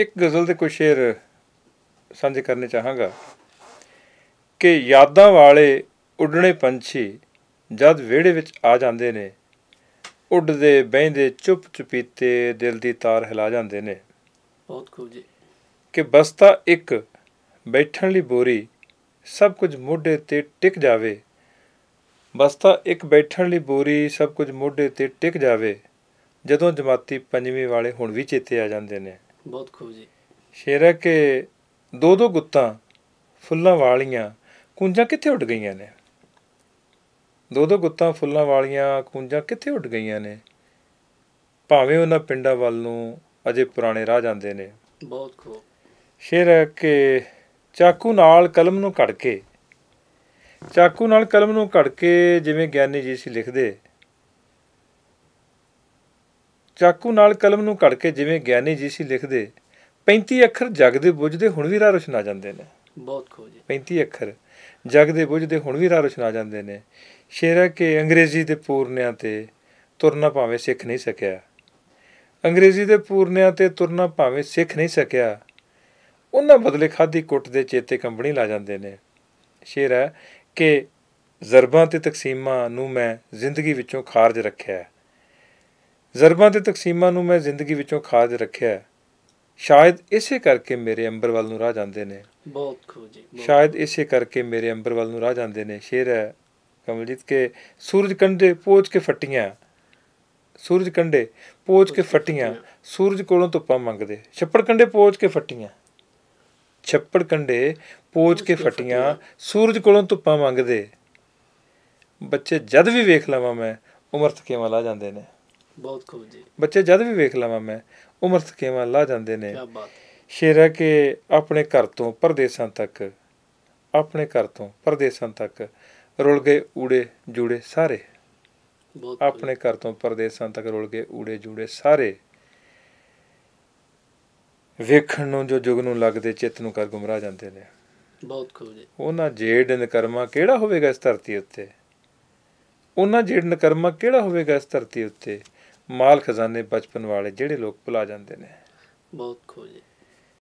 ਇੱਕ ਗਜ਼ਲ ਦੇ ਕੁਝ ਸ਼ੇਰ ਸਾਂਝੇ ਕਰਨੇ ਚਾਹਾਂਗਾ ਕਿ ਯਾਦਾਂ ਵਾਲੇ ਉੱਡਣੇ ਪੰਛੀ ਜਦ ਵਿਹੜੇ ਵਿੱਚ ਆ ਜਾਂਦੇ ਨੇ ਉੱਡਦੇ ਬਹਿੰਦੇ ਚੁੱਪ ਚੁਪੀਤੇ ਦਿਲ ਦੀ ਤਾਰ ਹਿਲਾ ਜਾਂਦੇ ਨੇ ਬਹੁਤ ਖੂਬ ਜੀ ਕਿ ਬਸਤਾ ਇੱਕ ਬੈਠਣ ਲਈ ਬੋਰੀ ਸਭ ਕੁਝ ਮੋਢੇ ਤੇ ਟਿਕ ਜਾਵੇ ਬਸਤਾ ਇੱਕ ਬੈਠਣ ਲਈ ਬੋਰੀ ਸਭ ਕੁਝ ਮੋਢੇ ਤੇ ਟਿਕ ਜਾਵੇ ਜਦੋਂ ਜਮਾਤੀ ਪੰਜਵੀਂ ਵਾਲੇ ਹੁਣ ਵੀ ਚੇਤੇ ਆ ਜਾਂਦੇ ਨੇ ਬਹੁਤ ਖੂਬ ਜੀ ਸ਼ੇਰ ਹੈ ਕਿ ਦੋ ਦੋ ਗੁੱਤਾਂ ਫੁੱਲਾਂ ਵਾਲੀਆਂ ਕੁੰਜਾਂ ਕਿੱਥੇ ਉੱਡ ਗਈਆਂ ਨੇ ਦੋ ਦੋ ਗੁੱਤਾਂ ਫੁੱਲਾਂ ਵਾਲੀਆਂ ਕੁੰਜਾਂ ਕਿੱਥੇ ਉੱਡ ਗਈਆਂ ਨੇ ਭਾਵੇਂ ਉਹਨਾਂ ਪਿੰਡਾਂ ਵੱਲ ਨੂੰ ਅਜੇ ਪੁਰਾਣੇ ਰਾਹ ਜਾਂਦੇ ਨੇ ਬਹੁਤ ਖੂਬ ਸ਼ੇਰ ਹੈ ਕਿ ਚਾਕੂ ਨਾਲ ਕਲਮ ਨੂੰ ਘੜ ਕੇ ਚਾਕੂ ਨਾਲ ਕਲਮ ਨੂੰ ਘੜ ਕੇ ਜਿਵੇਂ ਗਿਆਨੀ ਜੀ ਸੀ ਲਿਖਦੇ ਚਾਕੂ ਨਾਲ ਕਲਮ ਨੂੰ ਘੜ ਕੇ ਜਿਵੇਂ ਗਿਆਨੀ ਜੀ ਸੀ ਲਿਖਦੇ 35 ਅੱਖਰ ਜਗ ਦੇ ਬੁੱਝਦੇ ਹੁਣ ਵੀ ਰਾਹ ਰੁਸ਼ਨਾ ਜਾਂਦੇ ਨੇ ਬਹੁਤ ਖੋਜ 35 ਅੱਖਰ ਜਗ ਦੇ ਬੁੱਝਦੇ ਹੁਣ ਵੀ ਰਾਹ ਰੁਸ਼ਨਾ ਜਾਂਦੇ ਨੇ ਸ਼ੇਰ ਹੈ ਕਿ ਅੰਗਰੇਜ਼ੀ ਦੇ ਪੂਰਨਿਆਂ ਤੇ ਤੁਰਨਾ ਭਾਵੇਂ ਸਿੱਖ ਨਹੀਂ ਸਕਿਆ ਅੰਗਰੇਜ਼ੀ ਦੇ ਪੂਰਨਿਆਂ ਤੇ ਤੁਰਨਾ ਭਾਵੇਂ ਸਿੱਖ ਨਹੀਂ ਸਕਿਆ ਉਹਨਾਂ ਬਦਲੇ ਖਾਦੀ ਕੁੱਟ ਦੇ ਚੇਤੇ ਕੰਬਣੀ ਲਾ ਜਾਂਦੇ ਨੇ ਸ਼ੇਰ ਹੈ ਕਿ ਜ਼ਰਬਾਂ ਤੇ ਤਕਸੀਮਾਂ ਨੂੰ ਮੈਂ ਜ਼ਿੰਦਗੀ ਵਿੱਚੋਂ ਖਾਰਜ ਰੱਖਿਆ ਜ਼ਰਬਾਂ ਤੇ ਤਕਸੀਮਾਂ ਨੂੰ ਮੈਂ ਜ਼ਿੰਦਗੀ ਵਿੱਚੋਂ ਖਾਜ ਰੱਖਿਆ ਹੈ ਸ਼ਾਇਦ ਇਸੇ ਕਰਕੇ ਮੇਰੇ ਅੰਬਰ ਵੱਲ ਨੂੰ ਰਾਹ ਜਾਂਦੇ ਨੇ ਬਹੁਤ ਖੂਜੀ ਜੀ ਸ਼ਾਇਦ ਇਸੇ ਕਰਕੇ ਮੇਰੇ ਅੰਬਰ ਵੱਲ ਨੂੰ ਰਾਹ ਜਾਂਦੇ ਨੇ ਸ਼ੇਰ ਹੈ ਕਮਲਜੀਤ ਕੇ ਸੂਰਜ ਕੰਡੇ ਪੋਚ ਕੇ ਫਟੀਆਂ ਸੂਰਜ ਕੰਡੇ ਪੋਚ ਕੇ ਫਟੀਆਂ ਸੂਰਜ ਕੋਲੋਂ ਧੁੱਪਾਂ ਮੰਗਦੇ ਛੱਪੜ ਕੰਡੇ ਪੋਚ ਕੇ ਫਟੀਆਂ ਛੱਪੜ ਕੰਡੇ ਪੋਚ ਕੇ ਫਟੀਆਂ ਸੂਰਜ ਕੋਲੋਂ ਧੁੱਪਾਂ ਮੰਗਦੇ ਬੱਚੇ ਜਦ ਵੀ ਵੇਖ ਲਵਾਂ ਮੈਂ ਉਮਰ ਥਕੇ ਵਾਲਾ ਜਾਂਦੇ ਨੇ ਬਹੁਤ ਖੂਬ ਜੀ ਬੱਚੇ ਜਦ ਵੀ ਵੇਖ ਲਵਾਂ ਮੈਂ ਉਮਰ ਸਕੇਵਾ ਲਾ ਜਾਂਦੇ ਨੇ ਕੀ ਬਾਤ ਸ਼ੇਰਾ ਕੇ ਆਪਣੇ ਘਰ ਤੋਂ ਪਰਦੇਸਾਂ ਤੱਕ ਆਪਣੇ ਘਰ ਤੋਂ ਪਰਦੇਸਾਂ ਤੱਕ ਰੁਲ ਗਏ ਊੜੇ ਜੂੜੇ ਸਾਰੇ ਬਹੁਤ ਆਪਣੇ ਘਰ ਤੋਂ ਪਰਦੇਸਾਂ ਤੱਕ ਰੁਲ ਗਏ ਊੜੇ ਜੂੜੇ ਸਾਰੇ ਵੇਖਣ ਨੂੰ ਜੋ ਜੁਗ ਨੂੰ ਲੱਗਦੇ ਚਿੱਤ ਨੂੰ ਕਰ ਗੁੰਮਰਾ ਜਾਂਦੇ ਨੇ ਬਹੁਤ ਖੂਬ ਜੀ ਉਹਨਾਂ ਜੇੜ ਨਕਰਮਾ ਕਿਹੜਾ ਹੋਵੇਗਾ ਇਸ ਧਰਤੀ ਉੱਤੇ ਉਹਨਾਂ ਜੇੜ ਨਕਰਮਾ ਕਿਹੜਾ ਹੋਵੇਗਾ ਇਸ ਧਰਤੀ ਉੱਤੇ ਮਾਲ ਖਜ਼ਾਨੇ ਬਚਪਨ ਵਾਲੇ ਜਿਹੜੇ ਲੋਕ ਭੁਲਾ ਜਾਂਦੇ ਨੇ ਬਹੁਤ ਖੋਜੇ